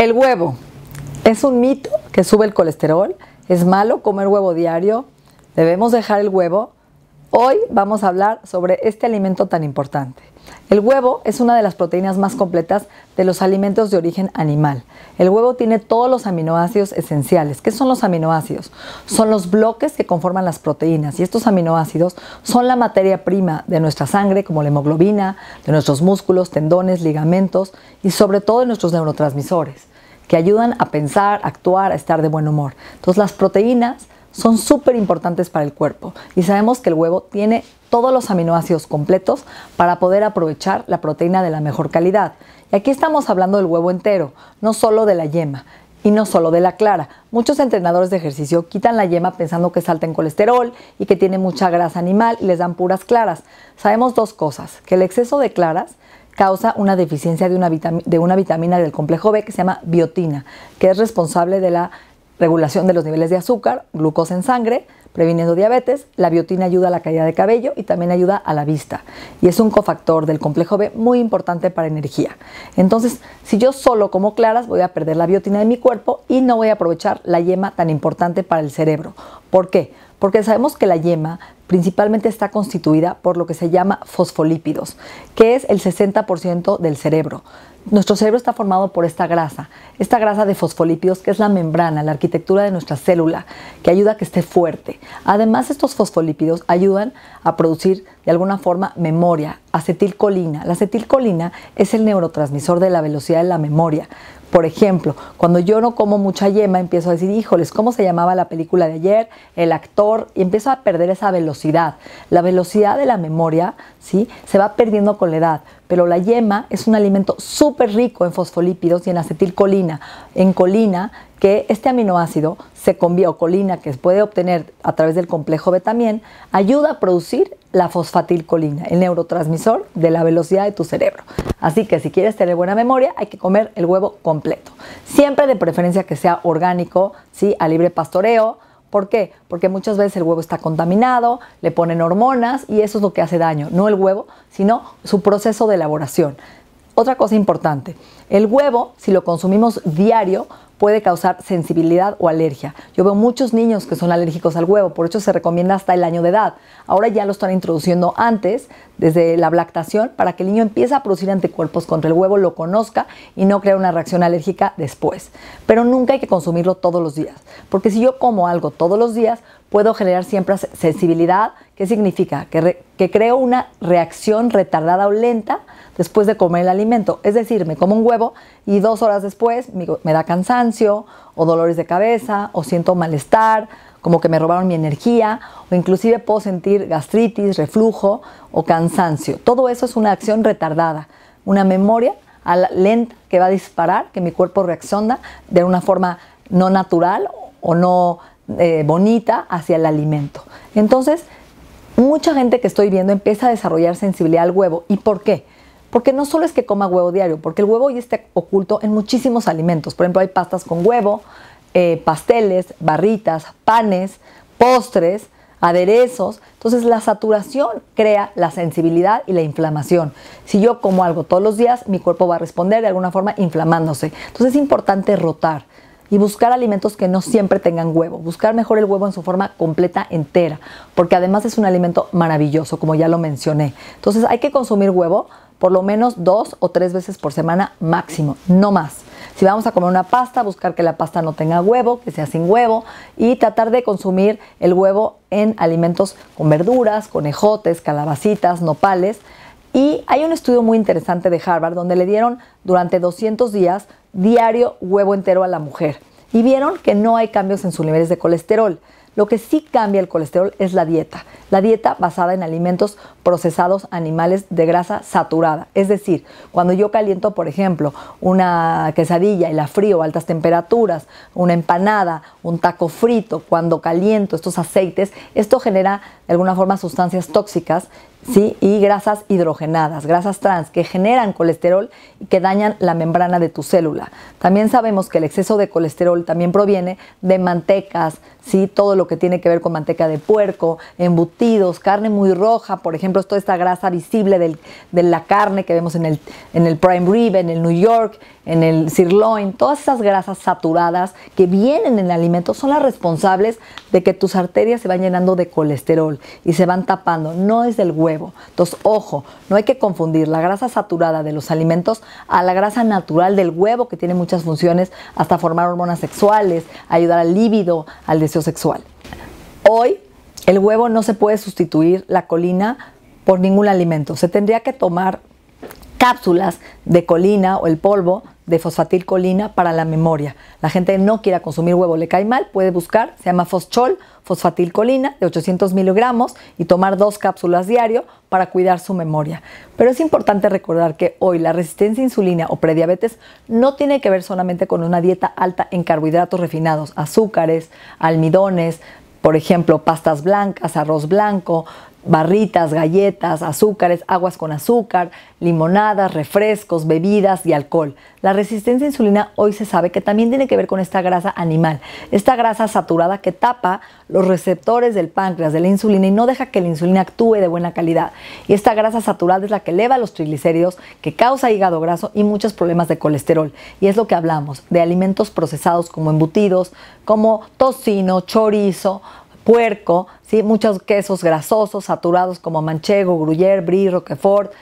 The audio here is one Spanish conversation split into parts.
El huevo. Es un mito que sube el colesterol. Es malo comer huevo diario. Debemos dejar el huevo. Hoy vamos a hablar sobre este alimento tan importante. El huevo es una de las proteínas más completas de los alimentos de origen animal. El huevo tiene todos los aminoácidos esenciales. ¿Qué son los aminoácidos? Son los bloques que conforman las proteínas y estos aminoácidos son la materia prima de nuestra sangre como la hemoglobina, de nuestros músculos, tendones, ligamentos y sobre todo de nuestros neurotransmisores que ayudan a pensar, actuar, a estar de buen humor. Entonces las proteínas son súper importantes para el cuerpo y sabemos que el huevo tiene todos los aminoácidos completos para poder aprovechar la proteína de la mejor calidad. Y aquí estamos hablando del huevo entero, no solo de la yema y no solo de la clara. Muchos entrenadores de ejercicio quitan la yema pensando que salta en colesterol y que tiene mucha grasa animal y les dan puras claras. Sabemos dos cosas, que el exceso de claras causa una deficiencia de una, vitamina del complejo B que se llama biotina, que es responsable de la regulación de los niveles de azúcar, glucosa en sangre, previniendo diabetes. La biotina ayuda a la caída de cabello y también ayuda a la vista. Y es un cofactor del complejo B muy importante para energía. Entonces, si yo solo como claras, voy a perder la biotina de mi cuerpo y no voy a aprovechar la yema tan importante para el cerebro. ¿Por qué? Porque sabemos que la yema principalmente está constituida por lo que se llama fosfolípidos, que es el 60% del cerebro. Nuestro cerebro está formado por esta grasa, esta grasa de fosfolípidos que es la membrana, la arquitectura de nuestra célula, que ayuda a que esté fuerte. Además, estos fosfolípidos ayudan a producir de alguna forma memoria, acetilcolina. La acetilcolina es el neurotransmisor de la velocidad de la memoria. Por ejemplo, cuando yo no como mucha yema, empiezo a decir, híjoles, ¿cómo se llamaba la película de ayer? El actor, y empiezo a perder esa velocidad. La velocidad de la memoria, ¿sí? Se va perdiendo con la edad, pero la yema es un alimento súper rico en fosfolípidos y en acetilcolina, en colina, que este aminoácido se convierte, o colina que se puede obtener a través del complejo B también, ayuda a producir la fosfatilcolina, el neurotransmisor de la velocidad de tu cerebro. Así que si quieres tener buena memoria, hay que comer el huevo completo. Siempre de preferencia que sea orgánico, ¿sí? a libre pastoreo. ¿Por qué? Porque muchas veces el huevo está contaminado, le ponen hormonas y eso es lo que hace daño, no el huevo, sino su proceso de elaboración. Otra cosa importante, el huevo, si lo consumimos diario, puede causar sensibilidad o alergia. Yo veo muchos niños que son alérgicos al huevo, por eso se recomienda hasta el año de edad. Ahora ya lo están introduciendo antes, desde la lactación, para que el niño empiece a producir anticuerpos contra el huevo, lo conozca y no crea una reacción alérgica después. Pero nunca hay que consumirlo todos los días, porque si yo como algo todos los días, puedo generar siempre sensibilidad. ¿Qué significa? Que, creo una reacción retardada o lenta después de comer el alimento. Es decir, me como un huevo y dos horas después me, da cansancio o dolores de cabeza o siento malestar, como que me robaron mi energía o inclusive puedo sentir gastritis, reflujo o cansancio. Todo eso es una acción retardada, una memoria lenta que va a disparar, que mi cuerpo reacciona de una forma no natural o no eh, bonita hacia el alimento. Entonces, mucha gente que estoy viendo empieza a desarrollar sensibilidad al huevo. ¿Y por qué? Porque no solo es que coma huevo diario, porque el huevo ya está oculto en muchísimos alimentos. Por ejemplo, hay pastas con huevo, eh, pasteles, barritas, panes, postres, aderezos. Entonces la saturación crea la sensibilidad y la inflamación. Si yo como algo todos los días, mi cuerpo va a responder de alguna forma inflamándose. Entonces es importante rotar y buscar alimentos que no siempre tengan huevo. Buscar mejor el huevo en su forma completa, entera, porque además es un alimento maravilloso, como ya lo mencioné. Entonces hay que consumir huevo por lo menos dos o tres veces por semana máximo, no más. Si vamos a comer una pasta, buscar que la pasta no tenga huevo, que sea sin huevo y tratar de consumir el huevo en alimentos con verduras, conejotes, calabacitas, nopales y hay un estudio muy interesante de Harvard donde le dieron durante 200 días diario huevo entero a la mujer y vieron que no hay cambios en sus niveles de colesterol. Lo que sí cambia el colesterol es la dieta. La dieta basada en alimentos procesados animales de grasa saturada. Es decir, cuando yo caliento, por ejemplo, una quesadilla y la frío a altas temperaturas, una empanada, un taco frito, cuando caliento estos aceites, esto genera de alguna forma sustancias tóxicas y grasas hidrogenadas, grasas trans, que generan colesterol y que dañan la membrana de tu célula. También sabemos que el exceso de colesterol también proviene de mantecas, ¿sí? todo lo que tiene que ver con manteca de puerco, embutidos, carne muy roja, por ejemplo, toda esta grasa visible de la carne que vemos en el, en el prime rib, en el New York, en el sirloin, todas esas grasas saturadas que vienen en el alimento son las responsables de que tus arterias se van llenando de colesterol y se van tapando, no es del hueso entonces, ojo, no hay que confundir la grasa saturada de los alimentos a la grasa natural del huevo que tiene muchas funciones hasta formar hormonas sexuales, ayudar al líbido, al deseo sexual. Hoy el huevo no se puede sustituir la colina por ningún alimento. Se tendría que tomar cápsulas de colina o el polvo de fosfatilcolina para la memoria. La gente no quiera consumir huevo, le cae mal, puede buscar, se llama Foschol, fosfatilcolina de 800 miligramos y tomar dos cápsulas diario para cuidar su memoria. Pero es importante recordar que hoy la resistencia a insulina o prediabetes no tiene que ver solamente con una dieta alta en carbohidratos refinados, azúcares, almidones, por ejemplo, pastas blancas, arroz blanco, barritas, galletas, azúcares, aguas con azúcar, limonadas, refrescos, bebidas y alcohol. La resistencia a insulina hoy se sabe que también tiene que ver con esta grasa animal, esta grasa saturada que tapa los receptores del páncreas de la insulina y no deja que la insulina actúe de buena calidad. Y esta grasa saturada es la que eleva los triglicéridos, que causa hígado graso y muchos problemas de colesterol. Y es lo que hablamos, de alimentos procesados como embutidos, como tocino, chorizo, puerco, ¿sí? muchos quesos grasosos, saturados como manchego, gruyère, brie, roquefort,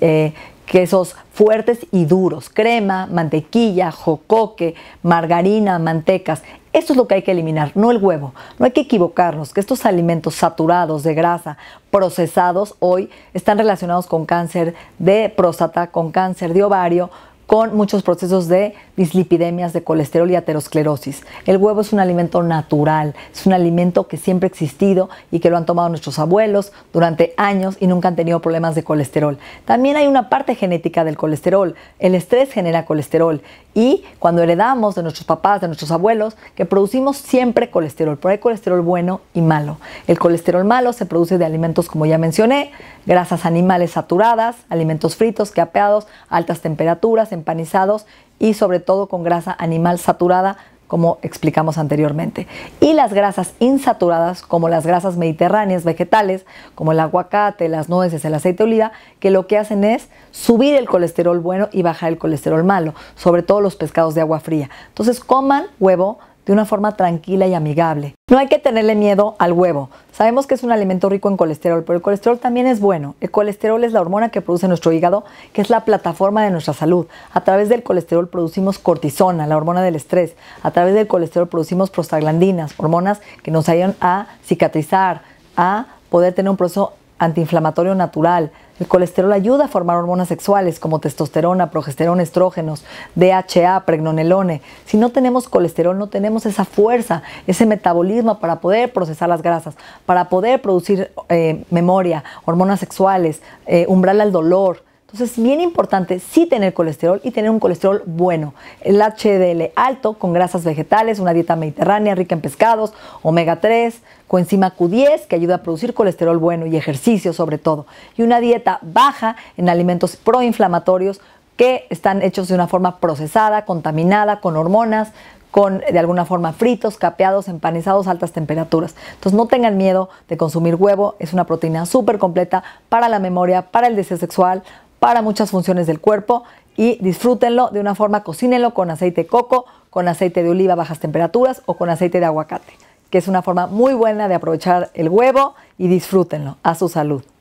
eh, quesos fuertes y duros, crema, mantequilla, jocoque, margarina, mantecas. Esto es lo que hay que eliminar, no el huevo. No hay que equivocarnos que estos alimentos saturados de grasa, procesados, hoy están relacionados con cáncer de próstata, con cáncer de ovario, con muchos procesos de dislipidemias, de colesterol y aterosclerosis. El huevo es un alimento natural, es un alimento que siempre ha existido y que lo han tomado nuestros abuelos durante años y nunca han tenido problemas de colesterol. También hay una parte genética del colesterol. El estrés genera colesterol y cuando heredamos de nuestros papás, de nuestros abuelos, que producimos siempre colesterol, pero hay colesterol bueno y malo. El colesterol malo se produce de alimentos como ya mencioné, grasas animales saturadas, alimentos fritos, capeados, altas temperaturas, empanizados y sobre todo con grasa animal saturada como explicamos anteriormente, y las grasas insaturadas, como las grasas mediterráneas vegetales, como el aguacate, las nueces, el aceite de oliva, que lo que hacen es subir el colesterol bueno y bajar el colesterol malo, sobre todo los pescados de agua fría. Entonces coman huevo de una forma tranquila y amigable. No hay que tenerle miedo al huevo. Sabemos que es un alimento rico en colesterol, pero el colesterol también es bueno. El colesterol es la hormona que produce nuestro hígado, que es la plataforma de nuestra salud. A través del colesterol producimos cortisona, la hormona del estrés. A través del colesterol producimos prostaglandinas, hormonas que nos ayudan a cicatrizar, a poder tener un proceso antiinflamatorio natural, el colesterol ayuda a formar hormonas sexuales como testosterona, progesterona, estrógenos, DHA, pregnonelone. Si no tenemos colesterol, no tenemos esa fuerza, ese metabolismo para poder procesar las grasas, para poder producir eh, memoria, hormonas sexuales, eh, umbral al dolor. Entonces, bien importante sí tener colesterol y tener un colesterol bueno. El HDL alto con grasas vegetales, una dieta mediterránea rica en pescados, omega 3, coenzima Q10 que ayuda a producir colesterol bueno y ejercicio sobre todo. Y una dieta baja en alimentos proinflamatorios que están hechos de una forma procesada, contaminada, con hormonas, con de alguna forma fritos, capeados, empanizados, altas temperaturas. Entonces no tengan miedo de consumir huevo, es una proteína súper completa para la memoria, para el deseo sexual, para muchas funciones del cuerpo y disfrútenlo de una forma, cocínenlo con aceite de coco, con aceite de oliva a bajas temperaturas o con aceite de aguacate, que es una forma muy buena de aprovechar el huevo y disfrútenlo a su salud.